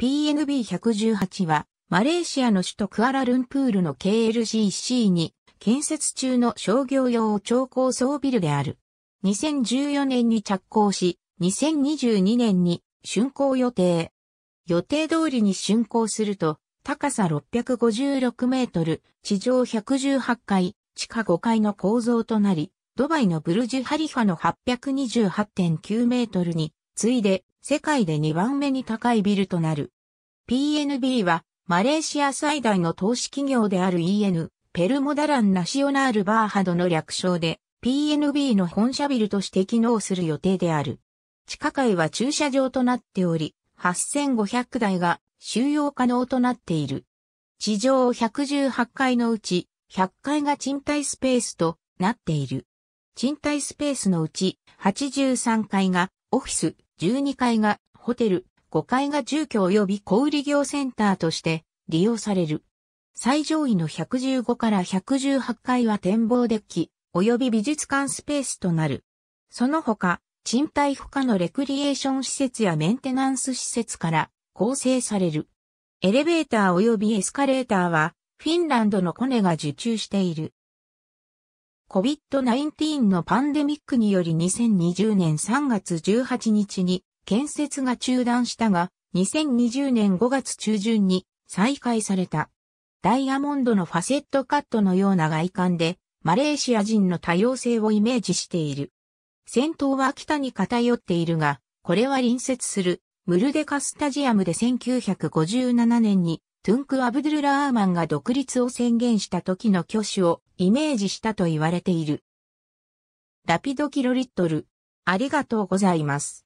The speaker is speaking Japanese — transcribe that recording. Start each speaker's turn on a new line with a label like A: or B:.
A: PNB118 は、マレーシアの首都クアラルンプールの KLCC に建設中の商業用超高層ビルである。2014年に着工し、2022年に竣工予定。予定通りに竣工すると、高さ656メートル、地上118階、地下5階の構造となり、ドバイのブルジュハリファの828.9メートルに、次いで世界で2番目に高いビルとなる。PNB は、マレーシア最大の投資企業である EN、ペルモダランナシオナールバーハドの略称で、PNB の本社ビルとして機能する予定である。地下階は駐車場となっており、8500台が収容可能となっている。地上118階のうち、100階が賃貸スペースとなっている。賃貸スペースのうち、83階がオフィス、12階がホテル、5階が住居及び小売業センターとして利用される。最上位の115から118階は展望デッキ、及び美術館スペースとなる。その他、賃貸不可のレクリエーション施設やメンテナンス施設から構成される。エレベーター及びエスカレーターは、フィンランドのコネが受注している。COVID-19 のパンデミックにより2020年3月18日に建設が中断したが、2020年5月中旬に再開された。ダイヤモンドのファセットカットのような外観で、マレーシア人の多様性をイメージしている。戦闘は北に偏っているが、これは隣接するムルデカスタジアムで1957年にトゥンク・アブドゥル・ラーマンが独立を宣言した時の挙手をイメージしたと言われている。ラピドキロリット
B: ル。ありがとうございます。